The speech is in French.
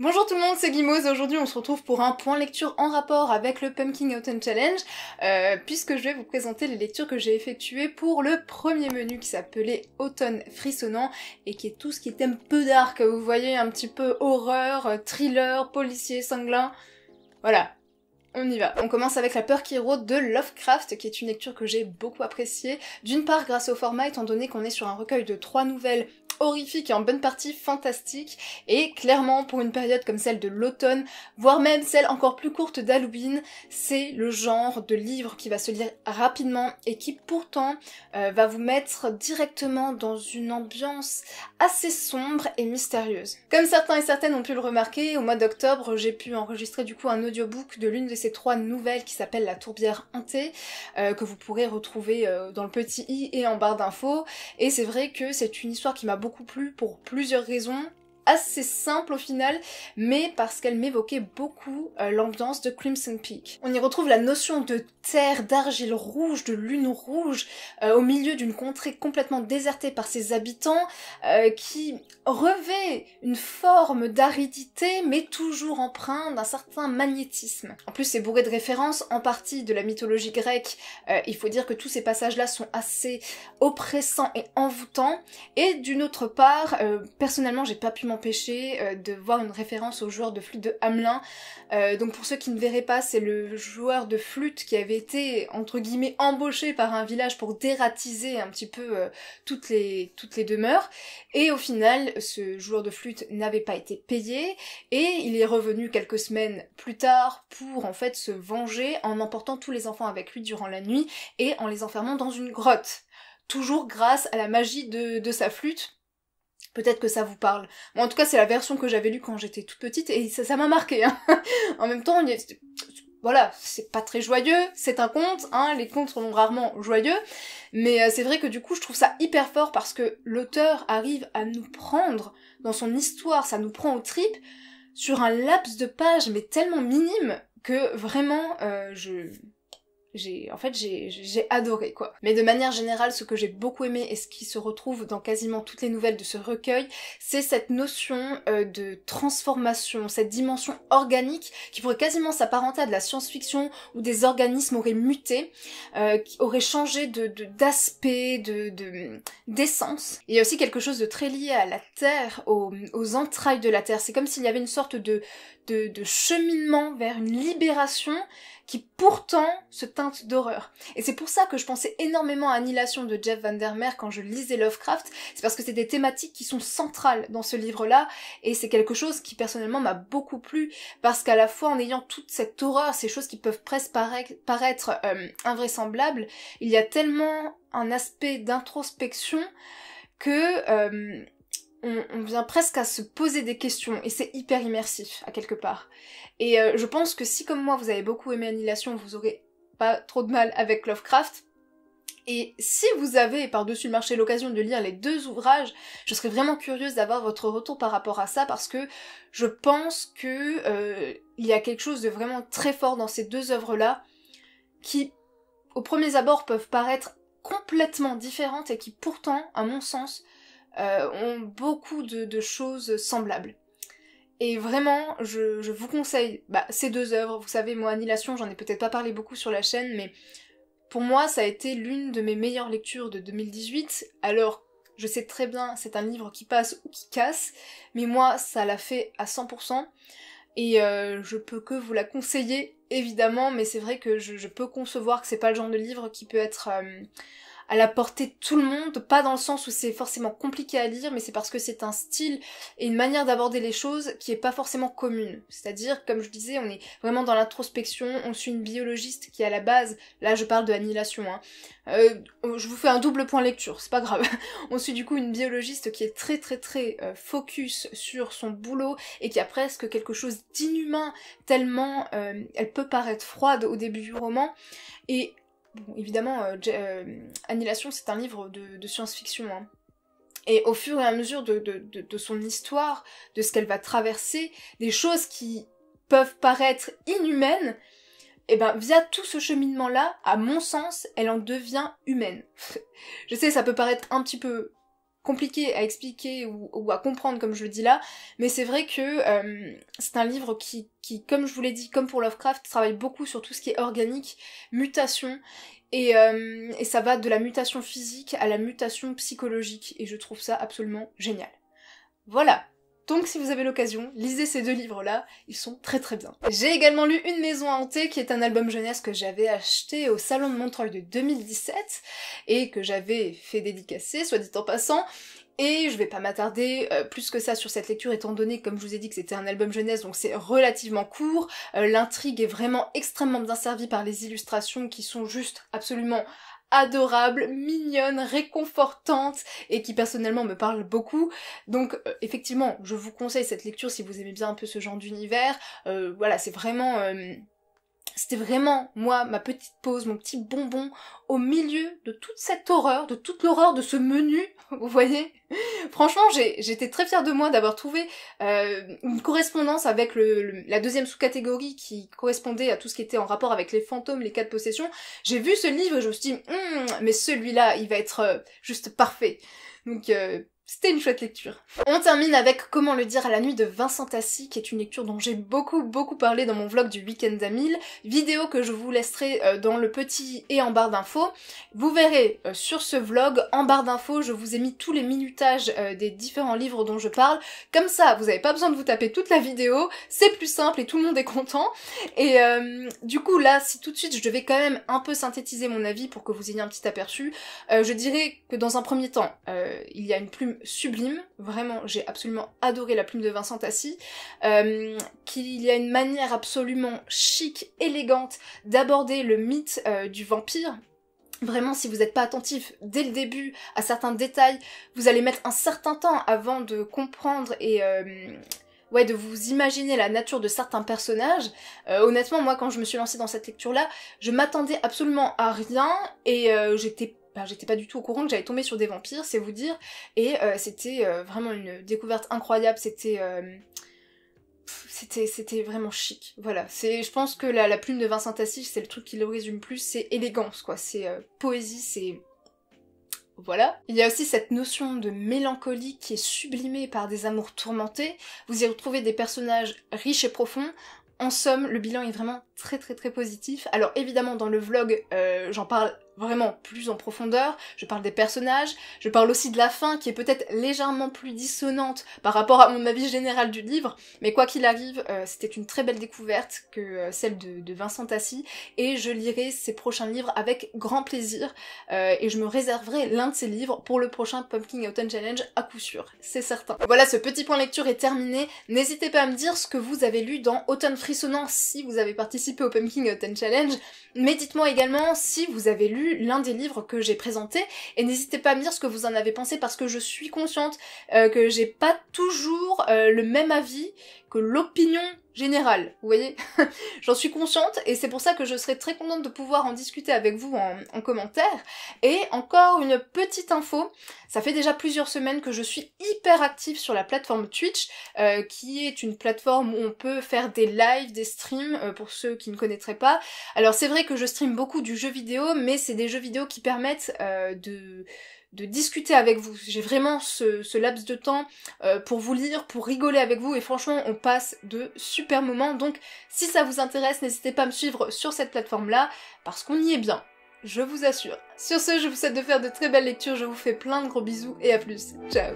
Bonjour tout le monde, c'est et Aujourd'hui, on se retrouve pour un point lecture en rapport avec le Pumpkin Autumn Challenge, euh, puisque je vais vous présenter les lectures que j'ai effectuées pour le premier menu qui s'appelait Automne frissonnant et qui est tout ce qui est un peu dark. Vous voyez, un petit peu horreur, thriller, policier sanglant. Voilà, on y va. On commence avec La peur qui rôde de Lovecraft, qui est une lecture que j'ai beaucoup appréciée. D'une part grâce au format, étant donné qu'on est sur un recueil de trois nouvelles horrifique et en bonne partie fantastique et clairement pour une période comme celle de l'automne, voire même celle encore plus courte d'Halloween, c'est le genre de livre qui va se lire rapidement et qui pourtant euh, va vous mettre directement dans une ambiance assez sombre et mystérieuse. Comme certains et certaines ont pu le remarquer, au mois d'octobre j'ai pu enregistrer du coup un audiobook de l'une de ces trois nouvelles qui s'appelle La tourbière hantée euh, que vous pourrez retrouver euh, dans le petit i et en barre d'infos et c'est vrai que c'est une histoire qui m'a beaucoup plus pour plusieurs raisons assez simple au final, mais parce qu'elle m'évoquait beaucoup euh, l'ambiance de Crimson Peak. On y retrouve la notion de terre, d'argile rouge, de lune rouge, euh, au milieu d'une contrée complètement désertée par ses habitants, euh, qui revêt une forme d'aridité, mais toujours empreinte d'un certain magnétisme. En plus, c'est bourré de références, en partie de la mythologie grecque. il faut dire que tous ces passages-là sont assez oppressants et envoûtants, et d'une autre part, personnellement, j'ai pas pu m'en euh, de voir une référence au joueur de flûte de Hamelin. Euh, donc pour ceux qui ne verraient pas, c'est le joueur de flûte qui avait été entre guillemets embauché par un village pour dératiser un petit peu euh, toutes les toutes les demeures. Et au final, ce joueur de flûte n'avait pas été payé et il est revenu quelques semaines plus tard pour en fait se venger en emportant tous les enfants avec lui durant la nuit et en les enfermant dans une grotte toujours grâce à la magie de sa flûte Peut-être que ça vous parle. Bon, en tout cas, c'est la version que j'avais lue quand j'étais toute petite et ça m'a marqué. Hein. en même temps, voilà, c'est pas très joyeux, c'est un conte, hein, les contes sont rarement joyeux, mais euh, c'est vrai que du coup, je trouve ça hyper fort parce que l'auteur arrive à nous prendre dans son histoire, ça nous prend aux tripes sur un laps de page mais tellement minime que vraiment, euh, je j'ai en fait j'ai adoré quoi. Mais de manière générale, ce que j'ai beaucoup aimé et ce qui se retrouve dans quasiment toutes les nouvelles de ce recueil, c'est cette notion euh, de transformation, cette dimension organique qui pourrait quasiment s'apparenter à de la science-fiction où des organismes auraient muté, euh, qui auraient changé de d'aspect, de d'essence. il y a aussi quelque chose de très lié à la terre, aux, aux entrailles de la terre. C'est comme s'il y avait une sorte de, de de cheminement vers une libération qui pourtant se teinte d'horreur. Et c'est pour ça que je pensais énormément à Annihilation de Jeff Vandermeer quand je lisais Lovecraft, c'est parce que c'est des thématiques qui sont centrales dans ce livre-là, et c'est quelque chose qui personnellement m'a beaucoup plu, parce qu'à la fois en ayant toute cette horreur, ces choses qui peuvent presque paraître euh, invraisemblables, il y a tellement un aspect d'introspection que... Euh, on, vient presque à se poser des questions et c'est hyper immersif à quelque part. Et euh, je pense que si comme moi vous avez beaucoup aimé Annihilation, vous aurez pas trop de mal avec Lovecraft. Et si vous avez par-dessus le marché l'occasion de lire les deux ouvrages, je serais vraiment curieuse d'avoir votre retour par rapport à ça parce que je pense que euh, il y a quelque chose de vraiment très fort dans ces deux œuvres-là qui, au premier abord, peuvent paraître complètement différentes et qui pourtant, à mon sens, euh, ont beaucoup de, choses semblables. Et vraiment, je, vous conseille bah, ces deux œuvres. Vous savez, moi, Annihilation, j'en ai peut-être pas parlé beaucoup sur la chaîne, mais pour moi, ça a été l'une de mes meilleures lectures de 2018. Alors, je sais très bien, c'est un livre qui passe ou qui casse, mais moi, ça l'a fait à 100%. Et euh, je peux que vous la conseiller, évidemment, mais c'est vrai que je, peux concevoir que c'est pas le genre de livre qui peut être... Euh, à la portée de tout le monde, pas dans le sens où c'est forcément compliqué à lire, mais c'est parce que c'est un style et une manière d'aborder les choses qui est pas forcément commune. C'est-à-dire, comme je disais, on est vraiment dans l'introspection, on suit une biologiste qui à la base, là je parle de Annihilation, hein, euh, je vous fais un double point lecture, c'est pas grave. on suit du coup une biologiste qui est très très très euh, focus sur son boulot et qui a presque quelque chose d'inhumain tellement euh, elle peut paraître froide au début du roman et Bon, évidemment, euh, euh, Annihilation, c'est un livre de, science-fiction. Hein. Et au fur et à mesure de, son histoire, de ce qu'elle va traverser, des choses qui peuvent paraître inhumaines, et eh ben via tout ce cheminement là, à mon sens, elle en devient humaine. je sais, ça peut paraître un petit peu compliqué à expliquer ou, à comprendre comme je le dis là, mais c'est vrai que euh, c'est un livre qui, qui, comme je vous l'ai dit, comme pour Lovecraft, travaille beaucoup sur tout ce qui est organique, mutation, et, euh, et ça va de la mutation physique à la mutation psychologique, et je trouve ça absolument génial. Voilà, donc si vous avez l'occasion, lisez ces deux livres-là, ils sont très très bien. J'ai également lu Une maison hantée, qui est un album jeunesse que j'avais acheté au Salon de Montreuil de 2017, et que j'avais fait dédicacer, soit dit en passant, et je vais pas m'attarder euh, plus que ça sur cette lecture étant donné comme je vous ai dit que c'était un album jeunesse donc c'est relativement court, euh, l'intrigue est vraiment extrêmement bien servie par les illustrations qui sont juste absolument adorable, mignonne, réconfortante et qui personnellement me parle beaucoup. Donc euh, effectivement, je vous conseille cette lecture si vous aimez bien un peu ce genre d'univers. Euh, voilà, c'est vraiment... Euh, c'était vraiment, moi, ma petite pause, mon petit bonbon, au milieu de toute cette horreur, de toute l'horreur de ce menu, vous voyez Franchement, j'étais très fière de moi d'avoir trouvé euh, une correspondance avec le, la deuxième sous-catégorie qui correspondait à tout ce qui était en rapport avec les fantômes, les cas de possession. J'ai vu ce livre et je me suis dit, hmm, mais celui-là, il va être euh, juste parfait. Donc, euh, c'était une chouette lecture. On termine avec Comment le dire à la nuit de Vincent Tassi, qui est une lecture dont j'ai beaucoup beaucoup parlé dans mon vlog du week-end à 1000, vidéo que je vous laisserai euh, dans le petit et en barre d'infos. Vous verrez euh, sur ce vlog, en barre d'infos, je vous ai mis tous les minutages euh, des différents livres dont je parle. Comme ça, vous n'avez pas besoin de vous taper toute la vidéo, c'est plus simple et tout le monde est content. Et du coup là, si tout de suite je devais quand même un peu synthétiser mon avis pour que vous ayez un petit aperçu, je dirais que dans un premier temps, il y a une plume sublime, vraiment, j'ai absolument adoré la plume de Vincent Tassi, euh, qu'il y a une manière absolument chic, élégante d'aborder le mythe euh, du vampire, Vraiment, si vous n'êtes pas attentif dès le début à certains détails, vous allez mettre un certain temps avant de comprendre et euh, ouais, de vous imaginer la nature de certains personnages. honnêtement, moi, quand je me suis lancée dans cette lecture-là, je m'attendais absolument à rien et j'étais bah, j'étais pas du tout au courant que j'allais tomber sur des vampires, c'est vous dire. Et euh, c'était euh, vraiment une découverte incroyable, euh, c'était... c'était, vraiment chic, voilà. C'est, je pense que la, plume de Vincent Tassif, c'est le truc qui le résume plus, c'est élégance, quoi. C'est poésie, c'est voilà. Il y a aussi cette notion de mélancolie qui est sublimée par des amours tourmentés. Vous y retrouvez des personnages riches et profonds. En somme, le bilan est vraiment très très très positif. Alors évidemment, dans le vlog, j'en parle vraiment plus en profondeur, je parle des personnages, je parle aussi de la fin qui est peut-être légèrement plus dissonante par rapport à mon avis général du livre, mais quoi qu'il arrive, euh, c'était une très belle découverte que euh, celle de, Vincent Tassi, et je lirai ses prochains livres avec grand plaisir, euh, et je me réserverai l'un de ses livres pour le prochain Pumpkin Autumn Challenge à coup sûr, c'est certain. Voilà, ce petit point lecture est terminé, n'hésitez pas à me dire ce que vous avez lu dans Autumn Frissonnant si vous avez participé au Pumpkin Autumn Challenge, mais dites-moi également si vous avez lu l'un des livres que j'ai présenté et n'hésitez pas à me dire ce que vous en avez pensé parce que je suis consciente euh, que j'ai pas toujours euh, le même avis l'opinion générale, vous voyez J'en suis consciente et c'est pour ça que je serais très contente de pouvoir en discuter avec vous en, commentaire. Et encore une petite info, ça fait déjà plusieurs semaines que je suis hyper active sur la plateforme Twitch, euh, qui est une plateforme où on peut faire des lives, des streams, euh, pour ceux qui ne connaîtraient pas. Alors c'est vrai que je stream beaucoup du jeu vidéo, mais c'est des jeux vidéo qui permettent euh, de de discuter avec vous. J'ai vraiment ce, laps de temps euh, pour vous lire, pour rigoler avec vous et franchement on passe de super moments. Donc si ça vous intéresse, n'hésitez pas à me suivre sur cette plateforme-là parce qu'on y est bien, je vous assure. Sur ce, je vous souhaite de faire de très belles lectures, je vous fais plein de gros bisous et à plus. Ciao